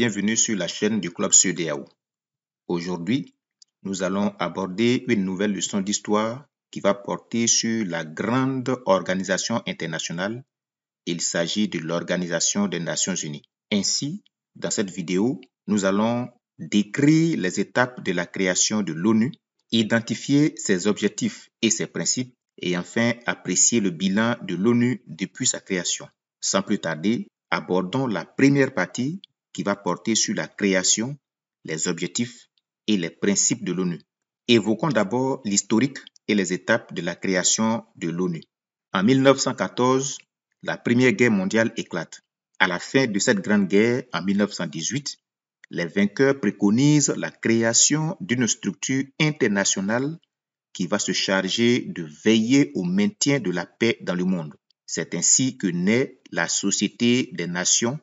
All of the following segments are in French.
bienvenue sur la chaîne du Club CEDEAO. Aujourd'hui, nous allons aborder une nouvelle leçon d'histoire qui va porter sur la grande organisation internationale. Il s'agit de l'Organisation des Nations Unies. Ainsi, dans cette vidéo, nous allons décrire les étapes de la création de l'ONU, identifier ses objectifs et ses principes, et enfin apprécier le bilan de l'ONU depuis sa création. Sans plus tarder, abordons la première partie qui va porter sur la création, les objectifs et les principes de l'ONU. Évoquons d'abord l'historique et les étapes de la création de l'ONU. En 1914, la Première Guerre mondiale éclate. À la fin de cette Grande Guerre, en 1918, les vainqueurs préconisent la création d'une structure internationale qui va se charger de veiller au maintien de la paix dans le monde. C'est ainsi que naît la Société des Nations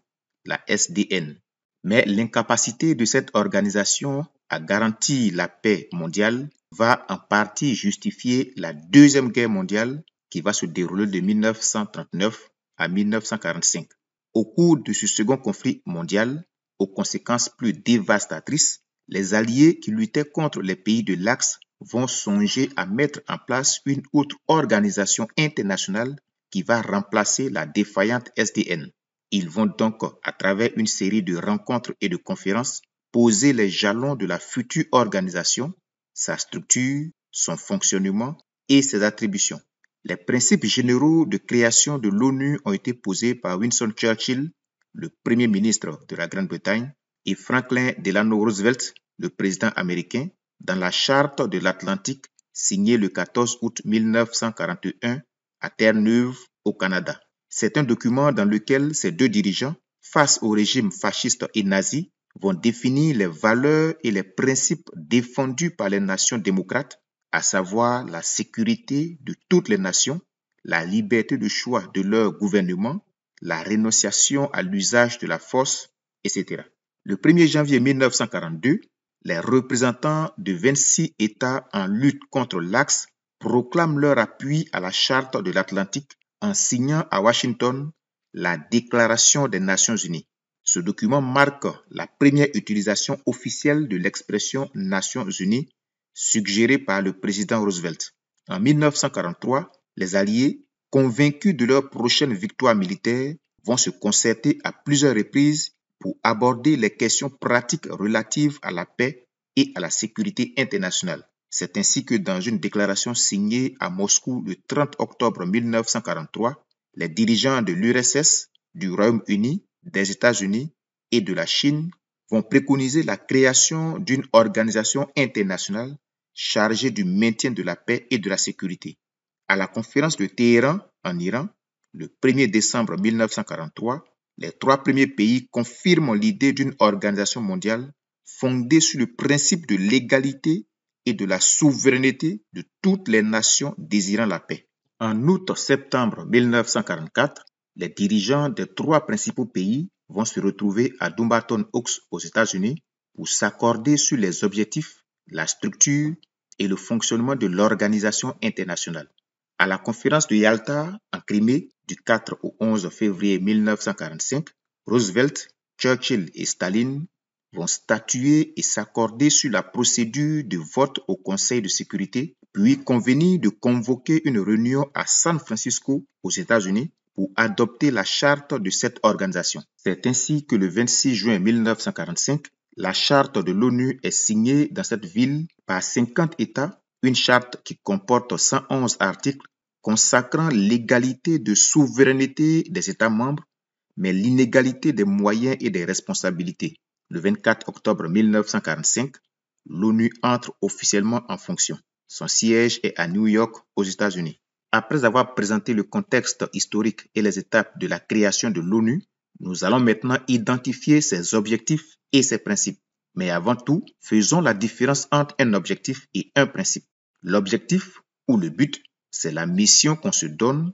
la SDN. Mais l'incapacité de cette organisation à garantir la paix mondiale va en partie justifier la Deuxième Guerre mondiale qui va se dérouler de 1939 à 1945. Au cours de ce second conflit mondial, aux conséquences plus dévastatrices, les Alliés qui luttaient contre les pays de l'Axe vont songer à mettre en place une autre organisation internationale qui va remplacer la défaillante SDN. Ils vont donc, à travers une série de rencontres et de conférences, poser les jalons de la future organisation, sa structure, son fonctionnement et ses attributions. Les principes généraux de création de l'ONU ont été posés par Winston Churchill, le Premier ministre de la Grande-Bretagne, et Franklin Delano Roosevelt, le président américain, dans la Charte de l'Atlantique signée le 14 août 1941 à Terre-Neuve, au Canada. C'est un document dans lequel ces deux dirigeants, face au régime fasciste et nazi, vont définir les valeurs et les principes défendus par les nations démocrates, à savoir la sécurité de toutes les nations, la liberté de choix de leur gouvernement, la renonciation à l'usage de la force, etc. Le 1er janvier 1942, les représentants de 26 États en lutte contre l'Axe proclament leur appui à la Charte de l'Atlantique en signant à Washington la Déclaration des Nations Unies. Ce document marque la première utilisation officielle de l'expression Nations Unies suggérée par le président Roosevelt. En 1943, les Alliés, convaincus de leur prochaine victoire militaire, vont se concerter à plusieurs reprises pour aborder les questions pratiques relatives à la paix et à la sécurité internationale. C'est ainsi que dans une déclaration signée à Moscou le 30 octobre 1943, les dirigeants de l'URSS, du Royaume-Uni, des États-Unis et de la Chine vont préconiser la création d'une organisation internationale chargée du maintien de la paix et de la sécurité. À la conférence de Téhéran en Iran, le 1er décembre 1943, les trois premiers pays confirment l'idée d'une organisation mondiale fondée sur le principe de l'égalité et de la souveraineté de toutes les nations désirant la paix. En août-septembre 1944, les dirigeants des trois principaux pays vont se retrouver à Dumbarton Oaks aux États-Unis pour s'accorder sur les objectifs, la structure et le fonctionnement de l'organisation internationale. À la conférence de Yalta en Crimée du 4 au 11 février 1945, Roosevelt, Churchill et Staline vont statuer et s'accorder sur la procédure de vote au Conseil de sécurité, puis convenir de convoquer une réunion à San Francisco, aux États-Unis, pour adopter la charte de cette organisation. C'est ainsi que le 26 juin 1945, la charte de l'ONU est signée dans cette ville par 50 États, une charte qui comporte 111 articles consacrant l'égalité de souveraineté des États membres, mais l'inégalité des moyens et des responsabilités le 24 octobre 1945, l'ONU entre officiellement en fonction. Son siège est à New York, aux États-Unis. Après avoir présenté le contexte historique et les étapes de la création de l'ONU, nous allons maintenant identifier ses objectifs et ses principes. Mais avant tout, faisons la différence entre un objectif et un principe. L'objectif ou le but, c'est la mission qu'on se donne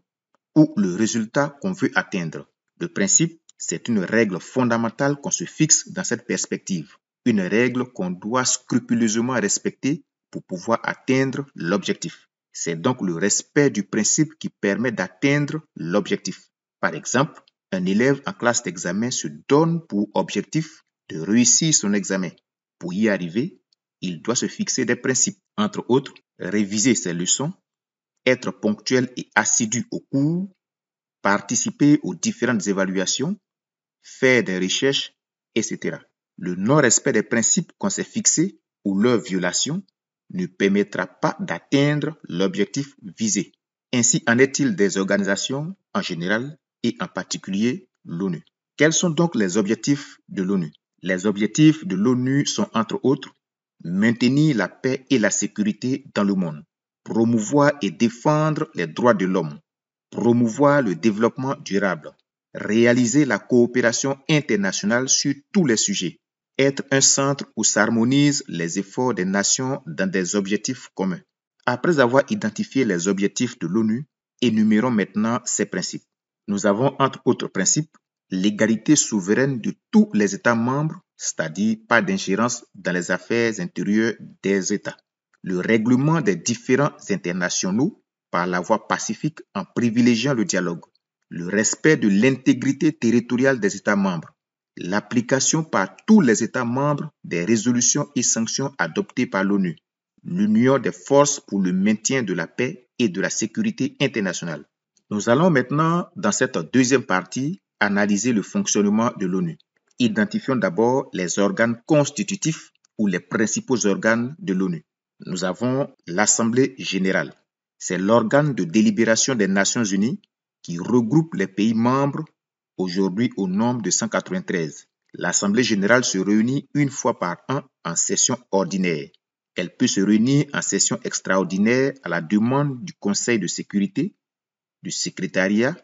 ou le résultat qu'on veut atteindre. Le principe, c'est une règle fondamentale qu'on se fixe dans cette perspective, une règle qu'on doit scrupuleusement respecter pour pouvoir atteindre l'objectif. C'est donc le respect du principe qui permet d'atteindre l'objectif. Par exemple, un élève en classe d'examen se donne pour objectif de réussir son examen. Pour y arriver, il doit se fixer des principes, entre autres, réviser ses leçons, être ponctuel et assidu au cours, participer aux différentes évaluations, faire des recherches, etc. Le non-respect des principes qu'on s'est fixés ou leur violation ne permettra pas d'atteindre l'objectif visé. Ainsi en est-il des organisations en général et en particulier l'ONU. Quels sont donc les objectifs de l'ONU Les objectifs de l'ONU sont entre autres maintenir la paix et la sécurité dans le monde, promouvoir et défendre les droits de l'homme, promouvoir le développement durable, réaliser la coopération internationale sur tous les sujets, être un centre où s'harmonisent les efforts des nations dans des objectifs communs. Après avoir identifié les objectifs de l'ONU, énumérons maintenant ces principes. Nous avons entre autres principes l'égalité souveraine de tous les États membres, c'est-à-dire pas d'ingérence dans les affaires intérieures des États, le règlement des différends internationaux par la voie pacifique en privilégiant le dialogue, le respect de l'intégrité territoriale des États membres, l'application par tous les États membres des résolutions et sanctions adoptées par l'ONU, l'union des forces pour le maintien de la paix et de la sécurité internationale. Nous allons maintenant, dans cette deuxième partie, analyser le fonctionnement de l'ONU. Identifions d'abord les organes constitutifs ou les principaux organes de l'ONU. Nous avons l'Assemblée générale. C'est l'organe de délibération des Nations unies qui regroupe les pays membres, aujourd'hui au nombre de 193. L'Assemblée générale se réunit une fois par an en session ordinaire. Elle peut se réunir en session extraordinaire à la demande du Conseil de sécurité, du secrétariat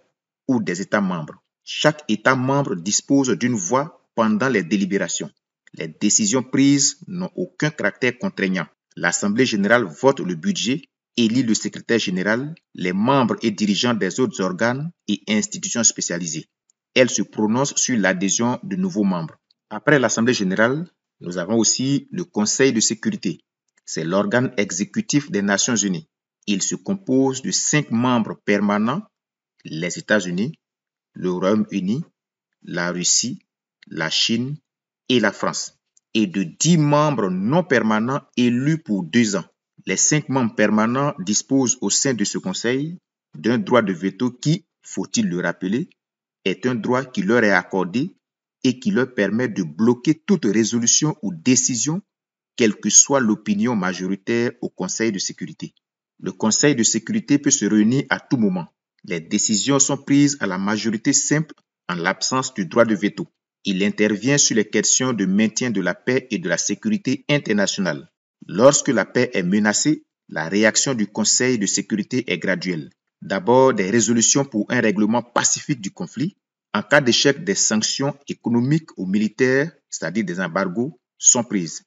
ou des États membres. Chaque État membre dispose d'une voix pendant les délibérations. Les décisions prises n'ont aucun caractère contraignant. L'Assemblée générale vote le budget élit le secrétaire général, les membres et dirigeants des autres organes et institutions spécialisées. Elle se prononce sur l'adhésion de nouveaux membres. Après l'Assemblée générale, nous avons aussi le Conseil de sécurité. C'est l'organe exécutif des Nations unies. Il se compose de cinq membres permanents, les États-Unis, le Royaume-Uni, la Russie, la Chine et la France, et de dix membres non permanents élus pour deux ans les cinq membres permanents disposent au sein de ce Conseil d'un droit de veto qui, faut-il le rappeler, est un droit qui leur est accordé et qui leur permet de bloquer toute résolution ou décision, quelle que soit l'opinion majoritaire au Conseil de sécurité. Le Conseil de sécurité peut se réunir à tout moment. Les décisions sont prises à la majorité simple en l'absence du droit de veto. Il intervient sur les questions de maintien de la paix et de la sécurité internationale. Lorsque la paix est menacée, la réaction du Conseil de sécurité est graduelle. D'abord, des résolutions pour un règlement pacifique du conflit. En cas d'échec, des sanctions économiques ou militaires, c'est-à-dire des embargos, sont prises.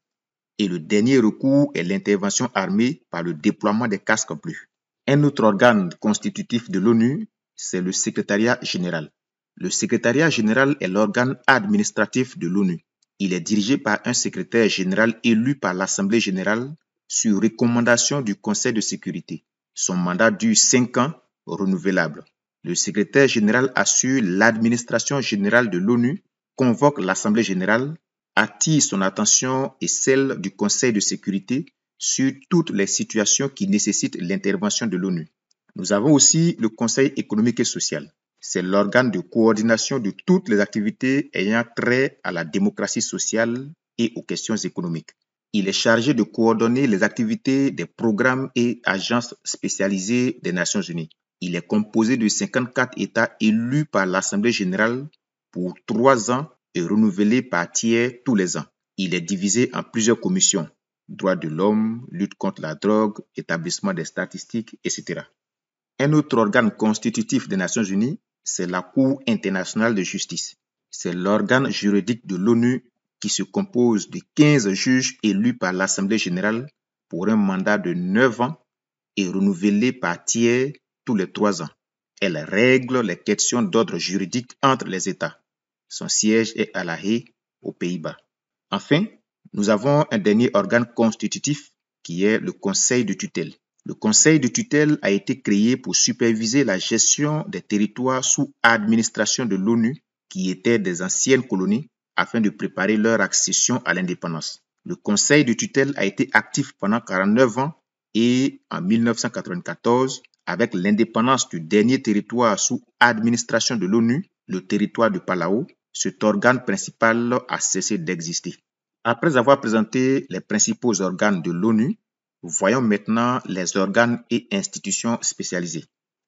Et le dernier recours est l'intervention armée par le déploiement des casques bleus. Un autre organe constitutif de l'ONU, c'est le secrétariat général. Le secrétariat général est l'organe administratif de l'ONU. Il est dirigé par un secrétaire général élu par l'Assemblée générale sur recommandation du Conseil de sécurité. Son mandat dure cinq ans, renouvelable. Le secrétaire général assure l'administration générale de l'ONU, convoque l'Assemblée générale, attire son attention et celle du Conseil de sécurité sur toutes les situations qui nécessitent l'intervention de l'ONU. Nous avons aussi le Conseil économique et social. C'est l'organe de coordination de toutes les activités ayant trait à la démocratie sociale et aux questions économiques. Il est chargé de coordonner les activités des programmes et agences spécialisées des Nations Unies. Il est composé de 54 États élus par l'Assemblée générale pour trois ans et renouvelés par tiers tous les ans. Il est divisé en plusieurs commissions droits de l'homme, lutte contre la drogue, établissement des statistiques, etc. Un autre organe constitutif des Nations Unies c'est la Cour internationale de justice. C'est l'organe juridique de l'ONU qui se compose de 15 juges élus par l'Assemblée générale pour un mandat de 9 ans et renouvelé par tiers tous les 3 ans. Elle règle les questions d'ordre juridique entre les États. Son siège est à La Haye, aux Pays-Bas. Enfin, nous avons un dernier organe constitutif qui est le Conseil de tutelle. Le conseil de tutelle a été créé pour superviser la gestion des territoires sous administration de l'ONU, qui étaient des anciennes colonies, afin de préparer leur accession à l'indépendance. Le conseil de tutelle a été actif pendant 49 ans et en 1994, avec l'indépendance du dernier territoire sous administration de l'ONU, le territoire de Palau, cet organe principal a cessé d'exister. Après avoir présenté les principaux organes de l'ONU, Voyons maintenant les organes et institutions spécialisées.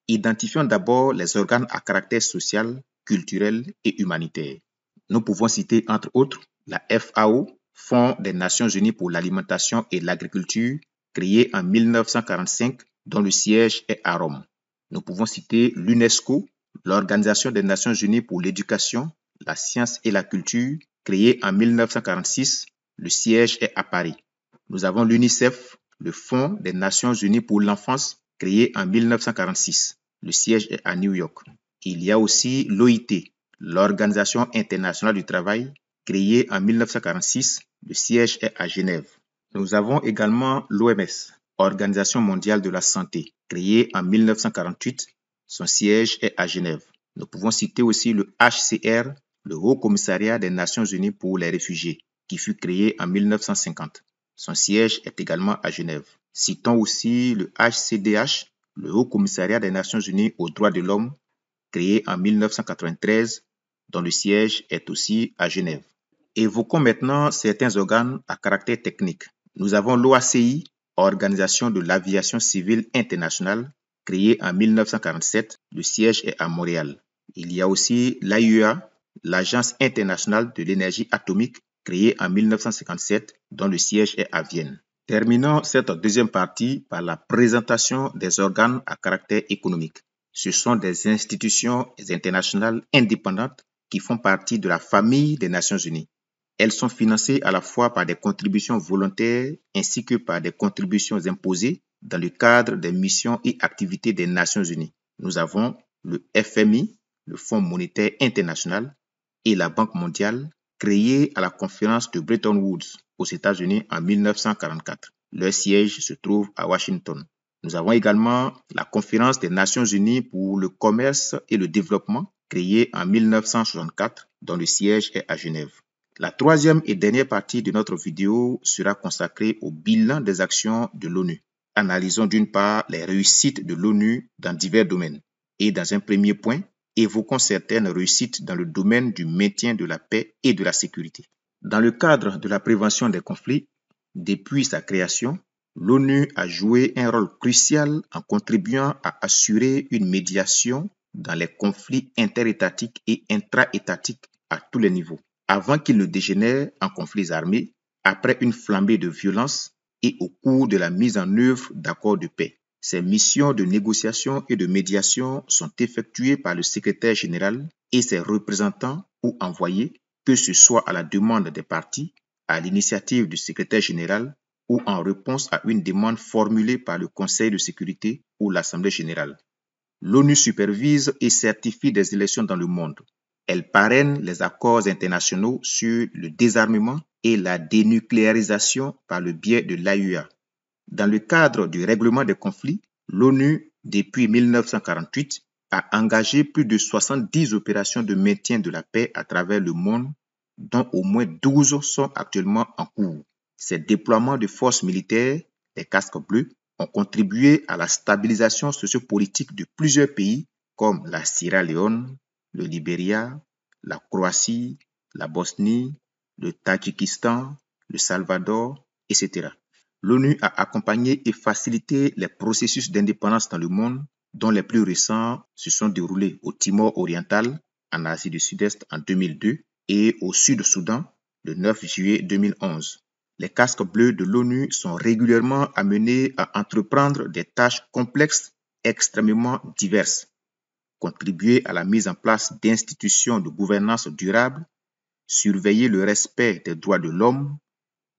Identifions d'abord les organes à caractère social, culturel et humanitaire. Nous pouvons citer entre autres la FAO, Fonds des Nations Unies pour l'alimentation et l'agriculture, créé en 1945, dont le siège est à Rome. Nous pouvons citer l'UNESCO, l'Organisation des Nations Unies pour l'éducation, la science et la culture, créée en 1946, le siège est à Paris. Nous avons l'UNICEF, le Fonds des Nations Unies pour l'enfance, créé en 1946. Le siège est à New York. Il y a aussi l'OIT, l'Organisation internationale du travail, créée en 1946. Le siège est à Genève. Nous avons également l'OMS, Organisation mondiale de la santé, créée en 1948. Son siège est à Genève. Nous pouvons citer aussi le HCR, le Haut Commissariat des Nations Unies pour les réfugiés, qui fut créé en 1950. Son siège est également à Genève. Citons aussi le HCDH, le Haut Commissariat des Nations Unies aux droits de l'homme, créé en 1993, dont le siège est aussi à Genève. Évoquons maintenant certains organes à caractère technique. Nous avons l'OACI, Organisation de l'Aviation Civile Internationale, créée en 1947. Le siège est à Montréal. Il y a aussi l'AIEA, l'Agence internationale de l'énergie atomique, créé en 1957, dont le siège est à Vienne. Terminons cette deuxième partie par la présentation des organes à caractère économique. Ce sont des institutions internationales indépendantes qui font partie de la famille des Nations Unies. Elles sont financées à la fois par des contributions volontaires ainsi que par des contributions imposées dans le cadre des missions et activités des Nations Unies. Nous avons le FMI, le Fonds monétaire international et la Banque mondiale créée à la conférence de Bretton Woods aux États-Unis en 1944. Leur siège se trouve à Washington. Nous avons également la conférence des Nations Unies pour le commerce et le développement créée en 1964 dont le siège est à Genève. La troisième et dernière partie de notre vidéo sera consacrée au bilan des actions de l'ONU. Analysons d'une part les réussites de l'ONU dans divers domaines et dans un premier point, évoquant certaines réussites dans le domaine du maintien de la paix et de la sécurité. Dans le cadre de la prévention des conflits, depuis sa création, l'ONU a joué un rôle crucial en contribuant à assurer une médiation dans les conflits interétatiques et intraétatiques à tous les niveaux, avant qu'ils ne dégénèrent en conflits armés, après une flambée de violence et au cours de la mise en œuvre d'accords de paix. Ces missions de négociation et de médiation sont effectuées par le secrétaire général et ses représentants ou envoyés, que ce soit à la demande des partis, à l'initiative du secrétaire général ou en réponse à une demande formulée par le Conseil de sécurité ou l'Assemblée générale. L'ONU supervise et certifie des élections dans le monde. Elle parraine les accords internationaux sur le désarmement et la dénucléarisation par le biais de l'AUA. Dans le cadre du règlement des conflits, l'ONU, depuis 1948, a engagé plus de 70 opérations de maintien de la paix à travers le monde, dont au moins 12 sont actuellement en cours. Ces déploiements de forces militaires, les casques bleus, ont contribué à la stabilisation sociopolitique de plusieurs pays comme la Sierra Leone, le Libéria, la Croatie, la Bosnie, le Tadjikistan, le Salvador, etc l'ONU a accompagné et facilité les processus d'indépendance dans le monde, dont les plus récents se sont déroulés au Timor oriental, en Asie du Sud-Est en 2002 et au Sud-Soudan le 9 juillet 2011. Les casques bleus de l'ONU sont régulièrement amenés à entreprendre des tâches complexes extrêmement diverses, contribuer à la mise en place d'institutions de gouvernance durable, surveiller le respect des droits de l'homme,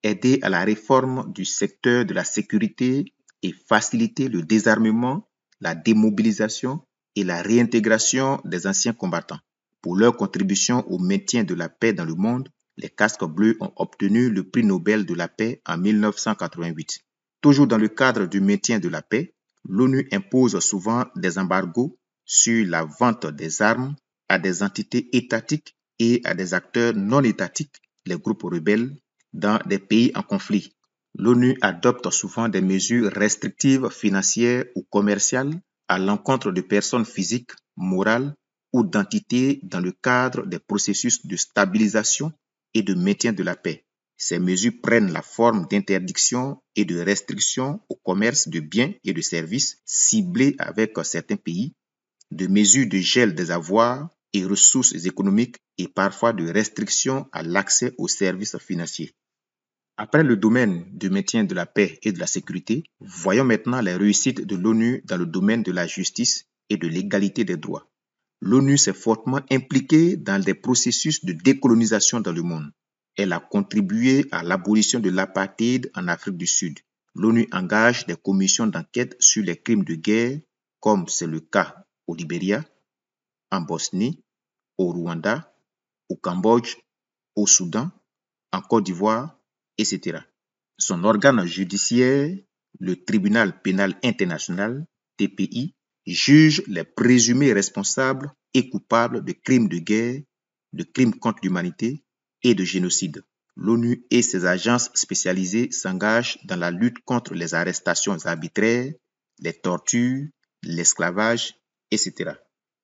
aider à la réforme du secteur de la sécurité et faciliter le désarmement, la démobilisation et la réintégration des anciens combattants. Pour leur contribution au maintien de la paix dans le monde, les casques bleus ont obtenu le prix Nobel de la paix en 1988. Toujours dans le cadre du maintien de la paix, l'ONU impose souvent des embargos sur la vente des armes à des entités étatiques et à des acteurs non étatiques, les groupes rebelles, dans des pays en conflit. L'ONU adopte souvent des mesures restrictives financières ou commerciales à l'encontre de personnes physiques, morales ou d'entités dans le cadre des processus de stabilisation et de maintien de la paix. Ces mesures prennent la forme d'interdictions et de restrictions au commerce de biens et de services ciblés avec certains pays, de mesures de gel des avoirs et ressources économiques et parfois de restrictions à l'accès aux services financiers. Après le domaine du maintien de la paix et de la sécurité, voyons maintenant les réussites de l'ONU dans le domaine de la justice et de l'égalité des droits. L'ONU s'est fortement impliquée dans des processus de décolonisation dans le monde. Elle a contribué à l'abolition de l'apartheid en Afrique du Sud. L'ONU engage des commissions d'enquête sur les crimes de guerre, comme c'est le cas au Libéria, en Bosnie, au Rwanda, au Cambodge, au Soudan, en Côte d'Ivoire, etc. Son organe judiciaire, le Tribunal pénal international, TPI, juge les présumés responsables et coupables de crimes de guerre, de crimes contre l'humanité et de génocide. L'ONU et ses agences spécialisées s'engagent dans la lutte contre les arrestations arbitraires, les tortures, l'esclavage, etc.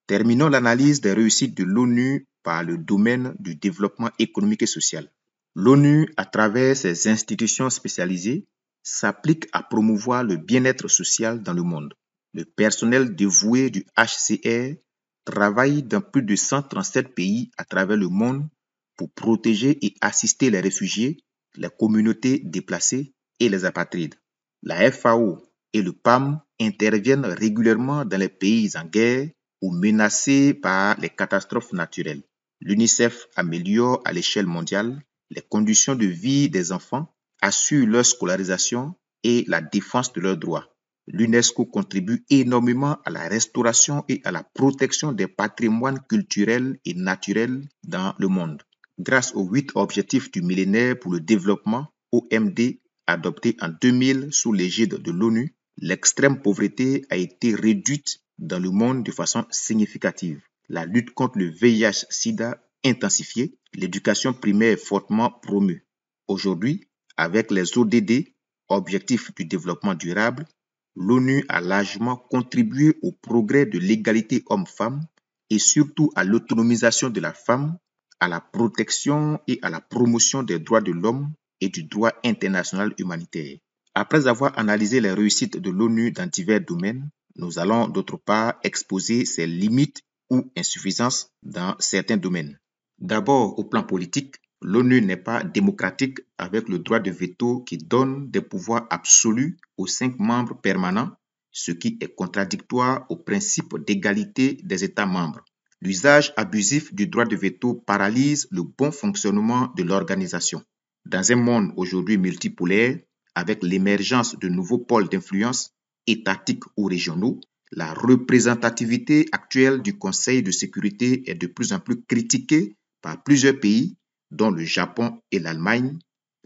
Terminons l'analyse des réussites de l'ONU par le domaine du développement économique et social. L'ONU, à travers ses institutions spécialisées, s'applique à promouvoir le bien-être social dans le monde. Le personnel dévoué du HCR travaille dans plus de 137 pays à travers le monde pour protéger et assister les réfugiés, les communautés déplacées et les apatrides. La FAO et le PAM interviennent régulièrement dans les pays en guerre ou menacés par les catastrophes naturelles. L'UNICEF améliore à l'échelle mondiale les conditions de vie des enfants, assurent leur scolarisation et la défense de leurs droits. L'UNESCO contribue énormément à la restauration et à la protection des patrimoines culturels et naturels dans le monde. Grâce aux huit objectifs du millénaire pour le développement, OMD, adoptés en 2000 sous l'égide de l'ONU, l'extrême pauvreté a été réduite dans le monde de façon significative. La lutte contre le VIH-Sida intensifié, l'éducation primaire est fortement promue. Aujourd'hui, avec les ODD, Objectifs du développement durable, l'ONU a largement contribué au progrès de l'égalité homme-femme et surtout à l'autonomisation de la femme, à la protection et à la promotion des droits de l'homme et du droit international humanitaire. Après avoir analysé les réussites de l'ONU dans divers domaines, nous allons d'autre part exposer ses limites ou insuffisances dans certains domaines. D'abord, au plan politique, l'ONU n'est pas démocratique avec le droit de veto qui donne des pouvoirs absolus aux cinq membres permanents, ce qui est contradictoire au principe d'égalité des États membres. L'usage abusif du droit de veto paralyse le bon fonctionnement de l'organisation. Dans un monde aujourd'hui multipolaire, avec l'émergence de nouveaux pôles d'influence, étatiques ou régionaux, la représentativité actuelle du Conseil de sécurité est de plus en plus critiquée par plusieurs pays, dont le Japon et l'Allemagne,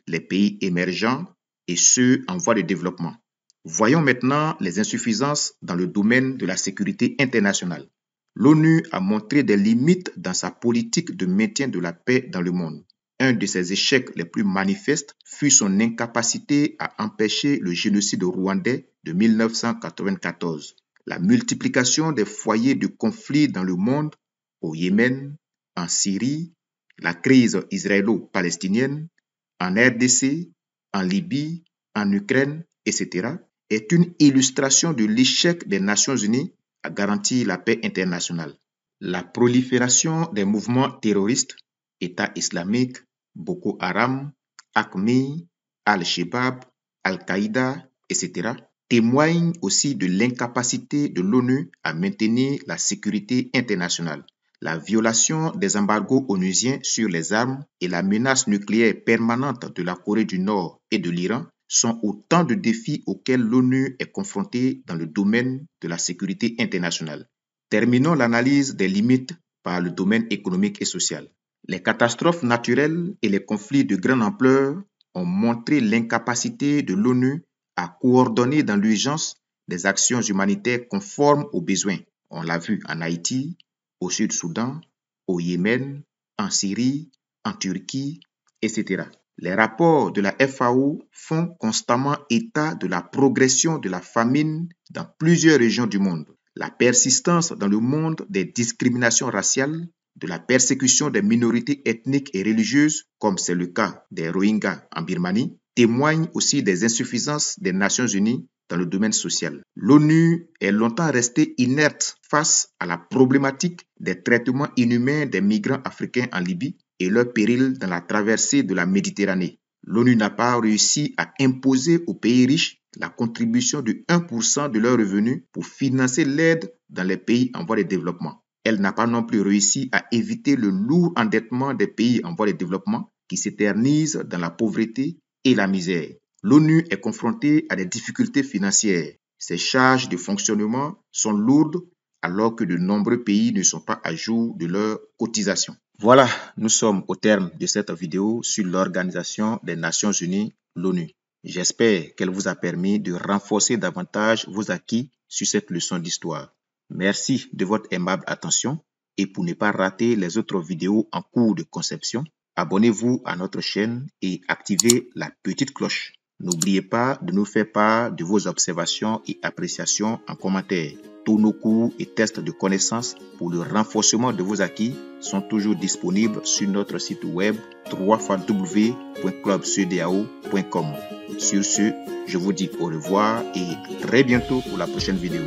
les pays émergents et ceux en voie de développement. Voyons maintenant les insuffisances dans le domaine de la sécurité internationale. L'ONU a montré des limites dans sa politique de maintien de la paix dans le monde. Un de ses échecs les plus manifestes fut son incapacité à empêcher le génocide rwandais de 1994. La multiplication des foyers de conflit dans le monde, au Yémen, en Syrie, la crise israélo-palestinienne, en RDC, en Libye, en Ukraine, etc., est une illustration de l'échec des Nations Unies à garantir la paix internationale. La prolifération des mouvements terroristes, État islamique, Boko Haram, Acme, Al-Shabaab, Al-Qaïda, etc., témoigne aussi de l'incapacité de l'ONU à maintenir la sécurité internationale la violation des embargos onusiens sur les armes et la menace nucléaire permanente de la Corée du Nord et de l'Iran sont autant de défis auxquels l'ONU est confrontée dans le domaine de la sécurité internationale. Terminons l'analyse des limites par le domaine économique et social. Les catastrophes naturelles et les conflits de grande ampleur ont montré l'incapacité de l'ONU à coordonner dans l'urgence des actions humanitaires conformes aux besoins. On l'a vu en Haïti, au Sud-Soudan, au Yémen, en Syrie, en Turquie, etc. Les rapports de la FAO font constamment état de la progression de la famine dans plusieurs régions du monde, la persistance dans le monde des discriminations raciales, de la persécution des minorités ethniques et religieuses, comme c'est le cas des Rohingyas en Birmanie, témoigne aussi des insuffisances des Nations Unies dans le domaine social. L'ONU est longtemps restée inerte face à la problématique des traitements inhumains des migrants africains en Libye et leur péril dans la traversée de la Méditerranée. L'ONU n'a pas réussi à imposer aux pays riches la contribution de 1% de leurs revenus pour financer l'aide dans les pays en voie de développement. Elle n'a pas non plus réussi à éviter le lourd endettement des pays en voie de développement qui s'éternisent dans la pauvreté et la misère. L'ONU est confrontée à des difficultés financières. Ses charges de fonctionnement sont lourdes alors que de nombreux pays ne sont pas à jour de leurs cotisations. Voilà, nous sommes au terme de cette vidéo sur l'Organisation des Nations Unies, l'ONU. J'espère qu'elle vous a permis de renforcer davantage vos acquis sur cette leçon d'histoire. Merci de votre aimable attention et pour ne pas rater les autres vidéos en cours de conception, abonnez-vous à notre chaîne et activez la petite cloche. N'oubliez pas de nous faire part de vos observations et appréciations en commentaire. Tous nos cours et tests de connaissances pour le renforcement de vos acquis sont toujours disponibles sur notre site web www.clubcdao.com. Sur ce, je vous dis au revoir et très bientôt pour la prochaine vidéo.